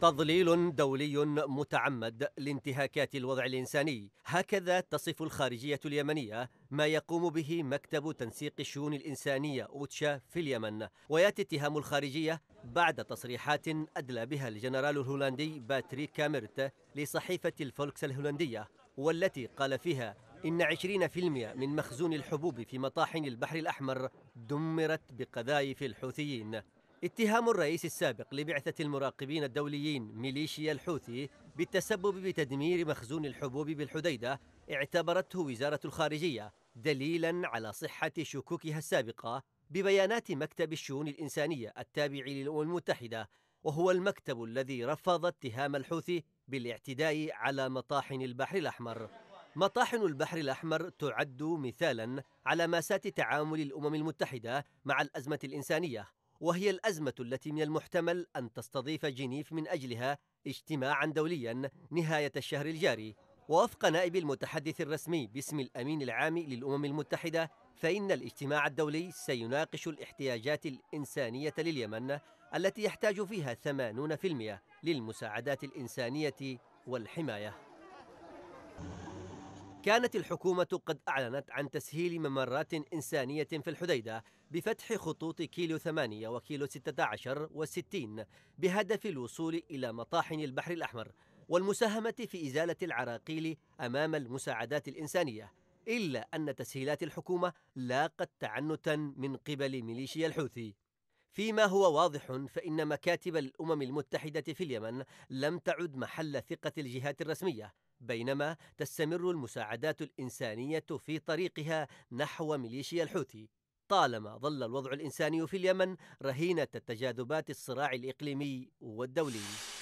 تضليل دولي متعمد لانتهاكات الوضع الإنساني هكذا تصف الخارجية اليمنية ما يقوم به مكتب تنسيق الشؤون الإنسانية أوتشا في اليمن ويأتي اتهام الخارجية بعد تصريحات أدلى بها الجنرال الهولندي باتريك كامرت لصحيفة الفولكس الهولندية والتي قال فيها إن 20% من مخزون الحبوب في مطاحن البحر الأحمر دمرت بقذائف الحوثيين اتهام الرئيس السابق لبعثة المراقبين الدوليين ميليشيا الحوثي بالتسبب بتدمير مخزون الحبوب بالحديدة اعتبرته وزارة الخارجية دليلا على صحة شكوكها السابقة ببيانات مكتب الشؤون الإنسانية التابع للأمم المتحدة وهو المكتب الذي رفض اتهام الحوثي بالاعتداء على مطاحن البحر الأحمر مطاحن البحر الأحمر تعد مثالا على ماساة تعامل الأمم المتحدة مع الأزمة الإنسانية وهي الأزمة التي من المحتمل أن تستضيف جنيف من أجلها اجتماعا دوليا نهاية الشهر الجاري ووفق نائب المتحدث الرسمي باسم الأمين العام للأمم المتحدة فإن الاجتماع الدولي سيناقش الاحتياجات الإنسانية لليمن التي يحتاج فيها 80% للمساعدات الإنسانية والحماية كانت الحكومة قد أعلنت عن تسهيل ممرات إنسانية في الحديدة بفتح خطوط كيلو 8 وكيلو 16 و60 بهدف الوصول إلى مطاحن البحر الأحمر والمساهمة في إزالة العراقيل أمام المساعدات الإنسانية إلا أن تسهيلات الحكومة لاقت تعنتا من قبل ميليشيا الحوثي فيما هو واضح فإن مكاتب الأمم المتحدة في اليمن لم تعد محل ثقة الجهات الرسمية بينما تستمر المساعدات الإنسانية في طريقها نحو ميليشيا الحوثي طالما ظل الوضع الإنساني في اليمن رهينة تجاذبات الصراع الإقليمي والدولي